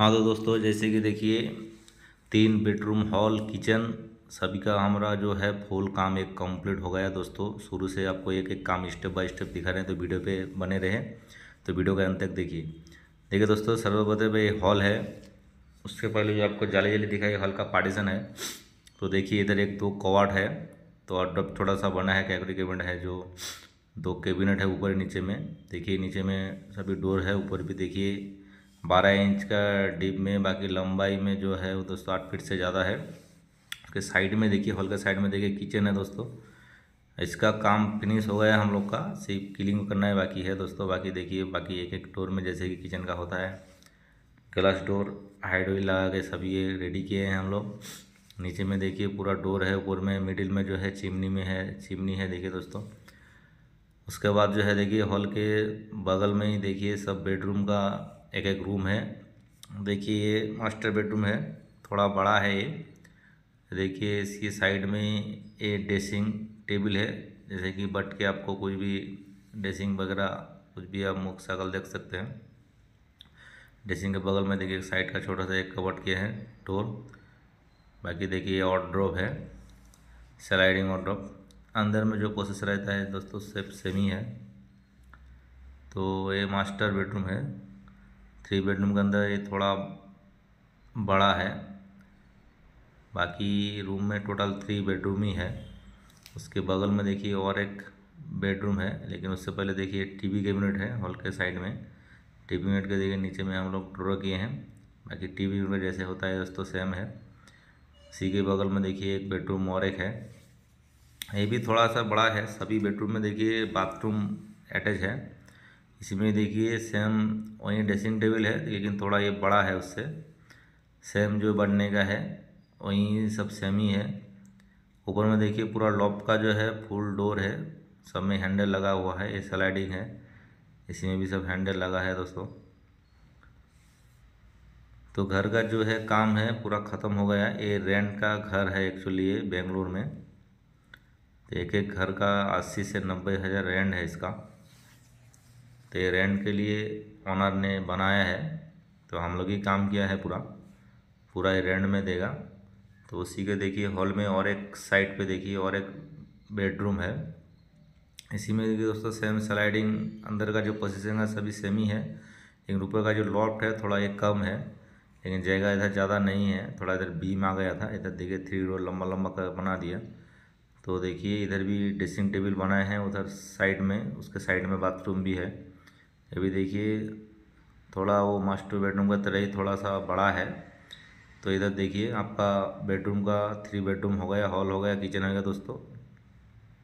हाँ तो दोस्तों जैसे कि देखिए तीन बेडरूम हॉल किचन सभी का हमारा जो है फुल काम एक कंप्लीट हो गया दोस्तों शुरू से आपको एक एक काम स्टेप बाय स्टेप दिखा रहे हैं तो वीडियो पे बने रहे तो वीडियो के अंत तक देखिए देखिए दोस्तों सर्वप्रथम ये हॉल है उससे पहले जो आपको जाली जाली दिखाई हॉल का पार्टीशन है तो देखिए इधर एक दो कवाड है तो अडप थोड़ा सा बना है कैकड़ी केबिनेट है जो दो केबिनेट है ऊपर नीचे में देखिए नीचे में सभी डोर है ऊपर भी देखिए बारह इंच का डीप में बाकी लंबाई में जो है वो दोस्तों आठ फीट से ज़्यादा है उसके साइड में देखिए हॉल के साइड में देखिए किचन है दोस्तों इसका काम फिनिश हो गया है हम लोग का सिर्फ क्लिंग करना है बाकी है दोस्तों बाकी देखिए बाकी एक एक डोर में जैसे कि किचन का होता है ग्लास डोर हाइड वील लगा के सब ये रेडी किए हैं हम लोग नीचे में देखिए पूरा डोर है ऊपर में मिडिल में जो है चिमनी में है चिमनी है देखिए दोस्तों उसके बाद जो है देखिए हॉल के बगल में ही देखिए सब बेडरूम का एक एक रूम है देखिए ये मास्टर बेडरूम है थोड़ा बड़ा है ये देखिए इसकी साइड में ये ड्रेसिंग टेबल है जैसे कि बट के आपको कोई भी ड्रेसिंग वगैरह कुछ भी आप मुख सकल देख सकते हैं ड्रेसिंग के बगल में देखिए साइड का छोटा सा एक कबट के हैं टोर बाकी देखिए और ड्रॉप है स्लाइडिंग ऑर्ड्रॉप ड्रॉप अंदर में जो प्रोसेस रहता है दोस्तों सेफ सेम ही है तो ये मास्टर बेडरूम है थ्री बेडरूम के अंदर ये थोड़ा बड़ा है बाकी रूम में टोटल थ्री बेडरूम ही है उसके बगल में देखिए और एक बेडरूम है लेकिन उससे पहले देखिए टीवी कैबिनेट है हॉल के साइड में टीवी कैबिनेट के देखिए नीचे में हम लोग ड्रो किए हैं बाकी टीवी में जैसे होता है दोस्तों सेम है सी के बगल में देखिए एक बेडरूम और एक है ये भी थोड़ा सा बड़ा है सभी बेडरूम में देखिए बाथरूम अटैच है इसमें देखिए सेम वहीं ड्रेसिंग टेबल है लेकिन थोड़ा ये बड़ा है उससे सेम जो बनने का है वहीं सब सेम ही है ऊपर में देखिए पूरा लॉप का जो है फुल डोर है सब में हैंडल लगा हुआ है ये स्लाइडिंग है इसमें भी सब हैंडल लगा है दोस्तों तो घर का जो है काम है पूरा ख़त्म हो गया ये रेंट का घर है एक्चुअली ये बेंगलोर में तो एक एक घर का अस्सी से नब्बे हज़ार रेंट है इसका तो ये रेंट के लिए ऑनर ने बनाया है तो हम लोग ही काम किया है पूरा पूरा ये रेंट में देगा तो उसी के देखिए हॉल में और एक साइड पे देखिए और एक बेडरूम है इसी में देखिए दोस्तों सेम स्लाइडिंग अंदर का जो पोजिशन है सभी सेम ही है लेकिन रुपये का जो लॉफ्ट है थोड़ा एक कम है लेकिन जगह इधर ज़्यादा नहीं है थोड़ा इधर बीम आ गया था इधर देखिए थ्री रोड लंबा लंबा कर बना दिया तो देखिए इधर भी ड्रेसिंग टेबल बनाए हैं उधर साइड में उसके साइड में बाथरूम भी है अभी देखिए थोड़ा वो मास्टर बेडरूम का तरह ही थोड़ा सा बड़ा है तो इधर देखिए आपका बेडरूम का थ्री बेडरूम हो गया हॉल हो गया किचन हो गया दोस्तों